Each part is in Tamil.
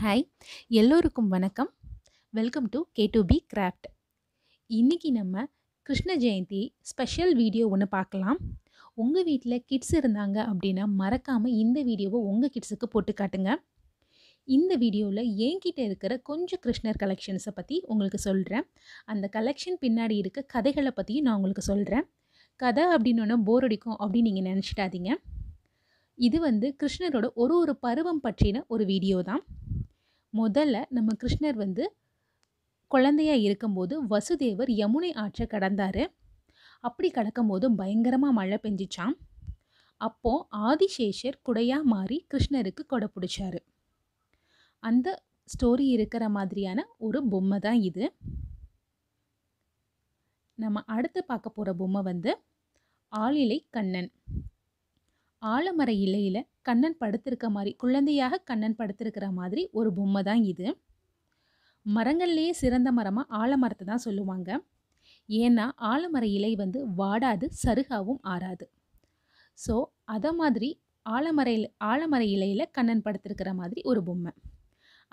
ஹாய் எல்லோருக்கும் வணக்கம் welcome to K to P craft இன்றைக்கி நம்ம கிருஷ்ண ஜெயந்தி ஸ்பெஷல் வீடியோ ஒன்று பார்க்கலாம் உங்கள் வீட்டில் கிட்ஸ் இருந்தாங்க அப்படின்னா மறக்காமல் இந்த வீடியோவை உங்கள் கிட்ஸுக்கு போட்டு காட்டுங்க இந்த வீடியோவில் என்கிட்ட இருக்கிற கொஞ்சம் கிருஷ்ணர் கலெக்ஷன்ஸை பற்றி உங்களுக்கு சொல்கிறேன் அந்த கலெக்ஷன் பின்னாடி இருக்க கதைகளை பற்றியும் நான் உங்களுக்கு சொல்கிறேன் கதை அப்படின்னோன்னா போர் அடிக்கும் அப்படின்னு நீங்கள் நினச்சிட்டாதீங்க இது வந்து கிருஷ்ணரோட ஒரு ஒரு பருவம் பற்றின ஒரு வீடியோ தான் முதல்ல நம்ம கிருஷ்ணர் வந்து குழந்தையாக இருக்கும்போது வசுதேவர் யமுனை ஆற்றை கடந்தார் அப்படி கடக்கும்போது பயங்கரமாக மழை பெஞ்சிச்சான் அப்போது ஆதிசேஷர் குடையாக மாறி கிருஷ்ணருக்கு கொடை பிடிச்சாரு அந்த ஸ்டோரி இருக்கிற மாதிரியான ஒரு பொம்மை தான் இது நம்ம அடுத்து பார்க்க போகிற பொம்மை வந்து ஆளிலை கண்ணன் ஆலமர இலையில் கண்ணன் படுத்திருக்க மாதிரி குழந்தையாக கண்ணன் படுத்திருக்கிற மாதிரி ஒரு பொம்மை தான் இது மரங்கள்லேயே சிறந்த மரமாக ஆலமரத்தை தான் சொல்லுவாங்க ஏன்னா ஆலமர இலை வந்து வாடாது சருகாவும் ஆறாது ஸோ அதை மாதிரி ஆலமரையில் ஆலமர இலையில் கண்ணன் படுத்திருக்கிற மாதிரி ஒரு பொம்மை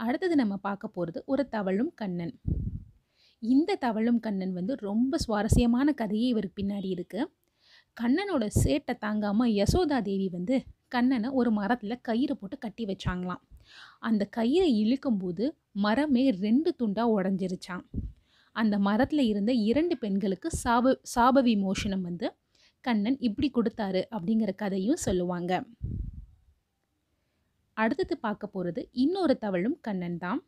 அடுத்தது நம்ம பார்க்க போகிறது ஒரு தவழும் கண்ணன் இந்த தவழும் கண்ணன் வந்து ரொம்ப சுவாரஸ்யமான கதையே இவருக்கு பின்னாடி இருக்குது கண்ணனோட சேட்டை தாங்காமல் யசோதா தேவி வந்து கண்ணனை ஒரு மரத்தில் கயிறு போட்டு கட்டி வச்சாங்களாம் அந்த கயிறை இழுக்கும்போது மரமே ரெண்டு துண்டாக உடஞ்சிருச்சான் அந்த மரத்தில் இருந்த இரண்டு பெண்களுக்கு சாப சாப விமோசனம் வந்து கண்ணன் இப்படி கொடுத்தாரு அப்படிங்கிற கதையும் சொல்லுவாங்க அடுத்தது பார்க்க போகிறது இன்னொரு தவழும் கண்ணன் தான்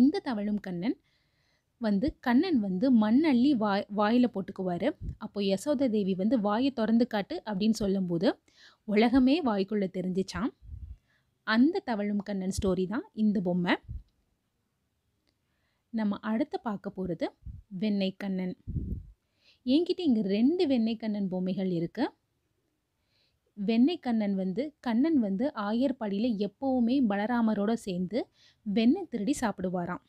இந்த தவழும் கண்ணன் வந்து கண்ணன் வந்து மண்ணள்ளி வாய் வாயில் போட்டுக்குவார் அப்போ யசோத தேவி வந்து வாயை திறந்து காட்டு அப்படின்னு சொல்லும்போது உலகமே வாய்க்குள்ளே தெரிஞ்சிச்சான் அந்த தவழும் கண்ணன் ஸ்டோரி தான் இந்த பொம்மை நம்ம அடுத்த பார்க்க போகிறது வெண்ணெய் கண்ணன் என்கிட்ட இங்கே ரெண்டு வெண்ணெய் கண்ணன் பொம்மைகள் இருக்குது வெண்ணெய் கண்ணன் வந்து கண்ணன் வந்து ஆயர்பாடியில் எப்போவுமே பலராமரோடு சேர்ந்து வெண்ணெய் திருடி சாப்பிடுவாராம்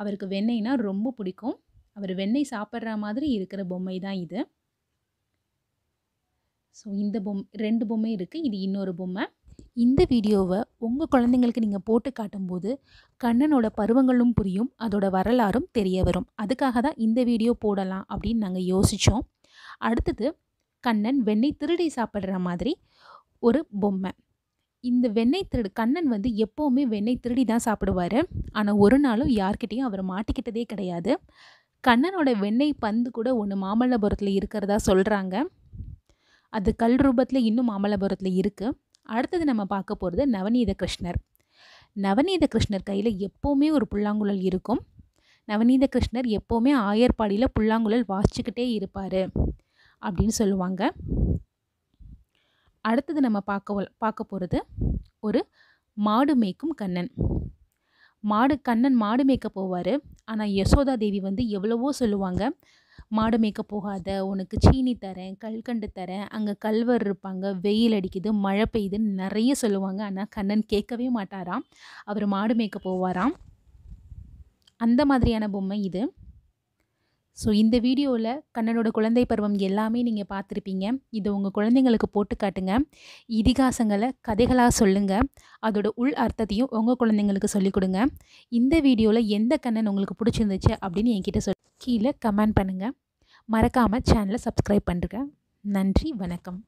அவருக்கு வெண்ணெய்னால் ரொம்ப பிடிக்கும் அவர் வெண்ணெய் சாப்பிட்ற மாதிரி இருக்கிற பொம்மை தான் இது ஸோ இந்த பொம் ரெண்டு பொம்மை இருக்குது இது இன்னொரு பொம்மை இந்த வீடியோவை உங்கள் குழந்தைங்களுக்கு நீங்கள் போட்டு காட்டும்போது கண்ணனோட பருவங்களும் புரியும் அதோட வரலாறும் தெரிய வரும் அதுக்காக தான் இந்த வீடியோ போடலாம் அப்படின்னு நாங்கள் யோசித்தோம் அடுத்தது கண்ணன் வெண்ணெய் திருடி சாப்பிட்ற மாதிரி ஒரு பொம்மை இந்த வெண்ணெய் திருடு கண்ணன் வந்து எப்போவுமே வெண்ணெய் திருடி தான் சாப்பிடுவார் ஆனால் ஒரு நாளும் யார்கிட்டேயும் அவர் மாட்டிக்கிட்டதே கிடையாது கண்ணனோட வெண்ணெய் பந்து கூட ஒன்று மாமல்லபுரத்தில் இருக்கிறதா சொல்கிறாங்க அது கல் ரூபத்தில் இன்னும் மாமல்லபுரத்தில் இருக்குது அடுத்தது நம்ம பார்க்க போகிறது நவநீத கிருஷ்ணர் நவநீத கிருஷ்ணர் கையில் எப்போவுமே ஒரு புல்லாங்குழல் இருக்கும் நவநீத கிருஷ்ணர் எப்போவுமே ஆயர்பாடியில் புல்லாங்குழல் வாசிச்சுக்கிட்டே இருப்பார் அப்படின்னு சொல்லுவாங்க அடுத்தது நம்ம பார்க்க பார்க்க போகிறது ஒரு மாடு மேய்க்கும் கண்ணன் மாடு கண்ணன் மாடு மேய்க்க போவார் ஆனால் யசோதா தேவி வந்து எவ்வளவோ சொல்லுவாங்க மாடு மேய்க்க போகாத உனக்கு சீனி தரேன் கல்கண்டு தரேன் அங்கே கல்வர் இருப்பாங்க வெயில் அடிக்குது மழை பெய்யுதுன்னு நிறைய சொல்லுவாங்க ஆனால் கண்ணன் கேட்கவே மாட்டாராம் அவர் மாடு மேய்க்க போவாராம் அந்த மாதிரியான பொம்மை இது ஸோ இந்த வீடியோவில் கண்ணனோட குழந்தை பருவம் எல்லாமே நீங்கள் பார்த்துருப்பீங்க இதை உங்கள் குழந்தைங்களுக்கு போட்டு காட்டுங்க இதிகாசங்களை கதைகளாக சொல்லுங்கள் அதோட உள் அர்த்தத்தையும் உங்கள் குழந்தைங்களுக்கு சொல்லிக் கொடுங்க இந்த வீடியோவில் எந்த கண்ணன் உங்களுக்கு பிடிச்சிருந்துச்சு அப்படின்னு என்கிட்ட சொல் கீழே கமெண்ட் பண்ணுங்கள் மறக்காமல் சேனலை சப்ஸ்கிரைப் பண்ணுறேன் நன்றி வணக்கம்